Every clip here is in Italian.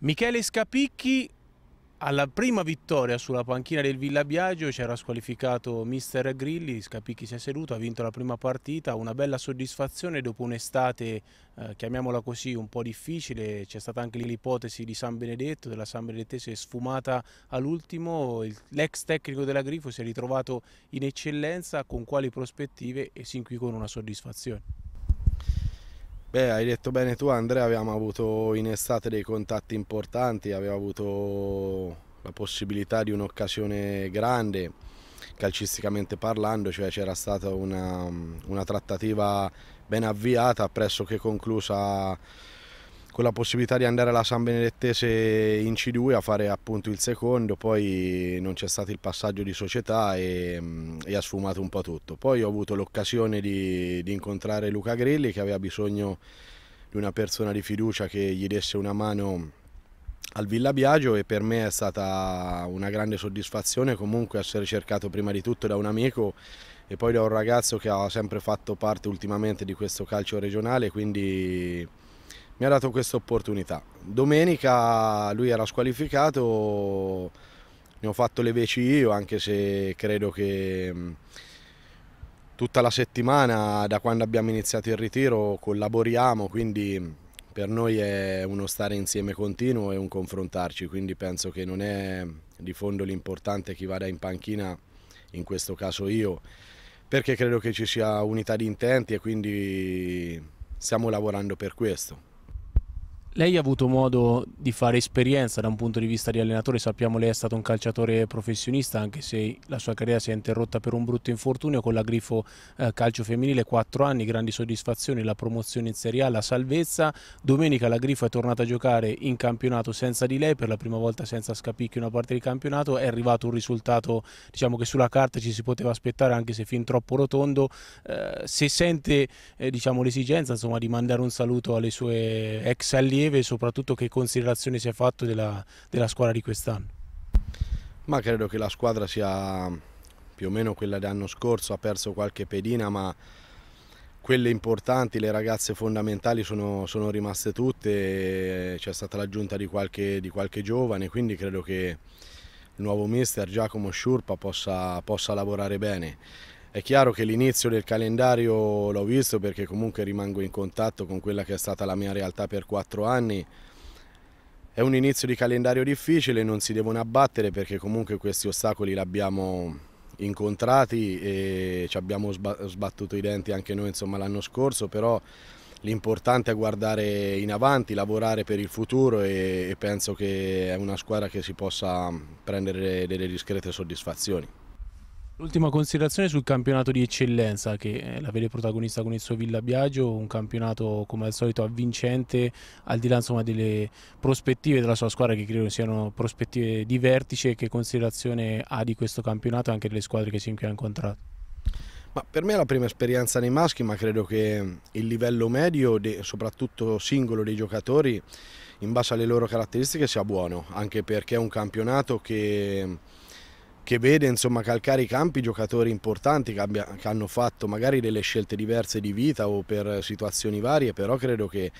Michele Scapicchi alla prima vittoria sulla panchina del Villa Biagio c'era squalificato Mister Grilli, Scapicchi si è seduto, ha vinto la prima partita, una bella soddisfazione dopo un'estate, eh, chiamiamola così, un po' difficile, c'è stata anche l'ipotesi di San Benedetto, della San Benedettese sfumata all'ultimo, l'ex tecnico della Grifo si è ritrovato in eccellenza con quali prospettive e sin qui con una soddisfazione. Beh, hai detto bene tu Andrea, abbiamo avuto in estate dei contatti importanti, abbiamo avuto la possibilità di un'occasione grande, calcisticamente parlando, cioè c'era stata una, una trattativa ben avviata, pressoché conclusa la possibilità di andare alla San Benedettese in C2 a fare appunto il secondo, poi non c'è stato il passaggio di società e, mm, e ha sfumato un po' tutto. Poi ho avuto l'occasione di, di incontrare Luca Grilli che aveva bisogno di una persona di fiducia che gli desse una mano al Villa Biagio e per me è stata una grande soddisfazione comunque essere cercato prima di tutto da un amico e poi da un ragazzo che ha sempre fatto parte ultimamente di questo calcio regionale, quindi mi ha dato questa opportunità. Domenica lui era squalificato, ne ho fatto le veci io, anche se credo che mm, tutta la settimana, da quando abbiamo iniziato il ritiro, collaboriamo, quindi mm, per noi è uno stare insieme continuo e un confrontarci, quindi penso che non è di fondo l'importante chi vada in panchina, in questo caso io, perché credo che ci sia unità di intenti e quindi stiamo lavorando per questo. Lei ha avuto modo di fare esperienza da un punto di vista di allenatore, sappiamo lei è stato un calciatore professionista anche se la sua carriera si è interrotta per un brutto infortunio con la Grifo eh, Calcio Femminile, 4 anni, grandi soddisfazioni, la promozione in Serie A, la salvezza. Domenica la Grifo è tornata a giocare in campionato senza di lei, per la prima volta senza Scapicchi una parte di campionato, è arrivato un risultato diciamo che sulla carta ci si poteva aspettare anche se fin troppo rotondo. Eh, se sente eh, diciamo, l'esigenza insomma, di mandare un saluto alle sue ex allieve rilievi e soprattutto che considerazioni si è fatto della, della squadra di quest'anno? Ma credo che la squadra sia più o meno quella dell'anno scorso, ha perso qualche pedina ma quelle importanti, le ragazze fondamentali sono, sono rimaste tutte, c'è stata l'aggiunta di qualche, di qualche giovane, quindi credo che il nuovo mister Giacomo Sciurpa possa, possa lavorare bene. È chiaro che l'inizio del calendario l'ho visto perché comunque rimango in contatto con quella che è stata la mia realtà per quattro anni. È un inizio di calendario difficile, non si devono abbattere perché comunque questi ostacoli li abbiamo incontrati e ci abbiamo sbattuto i denti anche noi l'anno scorso, però l'importante è guardare in avanti, lavorare per il futuro e penso che è una squadra che si possa prendere delle discrete soddisfazioni. L'ultima considerazione sul campionato di eccellenza, che eh, la vede protagonista con il suo Villa Biagio, un campionato come al solito avvincente, al di là insomma, delle prospettive della sua squadra che credo siano prospettive di vertice, che considerazione ha di questo campionato e anche delle squadre che Cinque ha incontrato? Ma per me è la prima esperienza nei maschi, ma credo che mm, il livello medio, soprattutto singolo dei giocatori, in base alle loro caratteristiche sia buono, anche perché è un campionato che mm, che vede insomma, calcare i campi giocatori importanti che, abbia, che, hanno fatto magari delle scelte diverse di vita o per situazioni varie, però credo che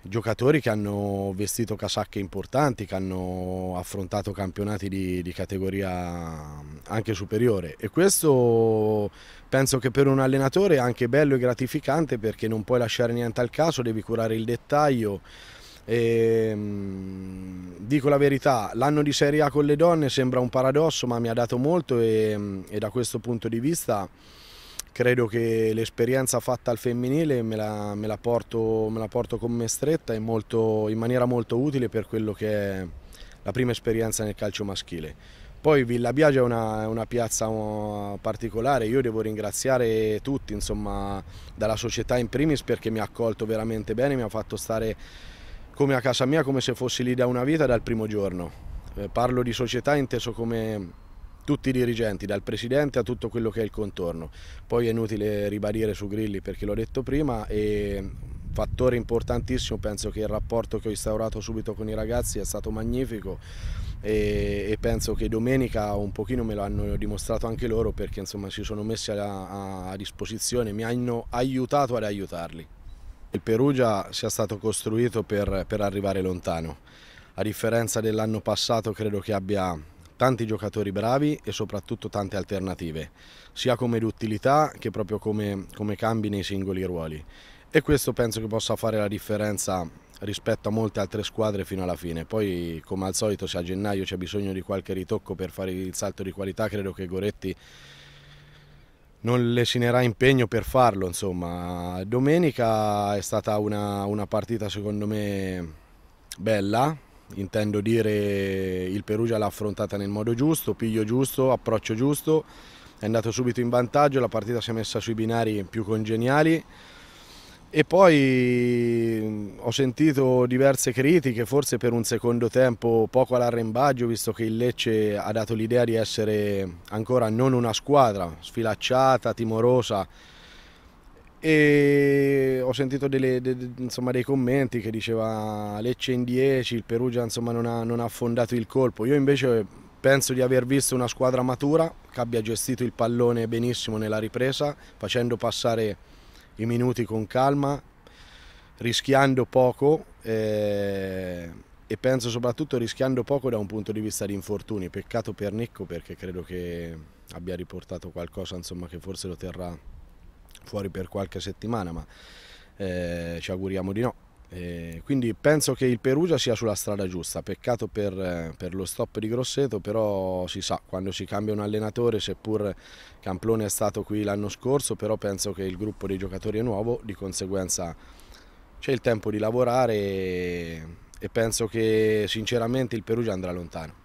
giocatori che hanno vestito casacche importanti, che hanno affrontato campionati di, di categoria mm, anche superiore e questo penso che per un allenatore è anche bello e gratificante perché non puoi lasciare niente al caso, devi curare il dettaglio e, ehm, dico la verità, l'anno di Serie A con le donne sembra un paradosso, ma mi ha dato molto e, e da questo punto di vista credo che l'esperienza fatta al femminile me la, me, la porto, me la, porto, con me stretta e molto, in maniera molto utile per quello che è la prima esperienza nel calcio maschile. Poi Villa Biagia è una, una, piazza uh, particolare, io devo ringraziare tutti, insomma, dalla società in primis perché mi ha accolto veramente bene, mi ha fatto stare come a casa mia, come se fossi lì da una vita dal primo giorno. Eh, parlo di società inteso come tutti i dirigenti, dal presidente a tutto quello che è il contorno. Poi è inutile ribadire su Grilli perché l'ho detto prima e fattore importantissimo, penso che il rapporto che ho instaurato subito con i ragazzi è stato magnifico e, e penso che domenica un pochino me lo hanno dimostrato anche loro perché insomma si sono messi a, a disposizione, mi hanno aiutato ad aiutarli. Il Perugia sia stato costruito per, per arrivare lontano. A differenza dell'anno passato credo che abbia tanti giocatori bravi e soprattutto tante alternative, sia come d'utilità che proprio come, come cambi nei singoli ruoli. E questo penso che possa fare la differenza rispetto a molte altre squadre fino alla fine. Poi come al solito se a gennaio c'è bisogno di qualche ritocco per fare il salto di qualità credo che Goretti non lesinerà impegno per farlo. Insomma. Domenica è stata una, una partita secondo me bella, intendo dire il Perugia l'ha affrontata nel modo giusto, piglio giusto, approccio giusto, è andato subito in vantaggio, la partita si è messa sui binari più congeniali. E poi ho sentito diverse critiche, forse per un secondo tempo poco all'arrembaggio, visto che il Lecce ha dato l'idea di essere ancora non una squadra, sfilacciata, timorosa. E ho sentito delle, de, insomma, dei commenti che diceva Lecce in 10, il Perugia insomma, non, ha, non ha affondato il colpo. Io invece penso di aver visto una squadra matura che abbia gestito il pallone benissimo nella ripresa, facendo passare i minuti con calma, rischiando poco eh, e penso soprattutto rischiando poco da un punto di vista di infortuni. Peccato per Nicco perché credo che abbia riportato qualcosa insomma, che forse lo terrà fuori per qualche settimana, ma eh, ci auguriamo di no. E eh, quindi penso che il Perugia sia sulla strada giusta, peccato per, eh, per, lo stop di Grosseto, però si sa, quando si cambia un allenatore, seppur Camplone è stato qui l'anno scorso, però penso che il gruppo dei giocatori è nuovo, di conseguenza c'è il tempo di lavorare e, e penso che sinceramente il Perugia andrà lontano.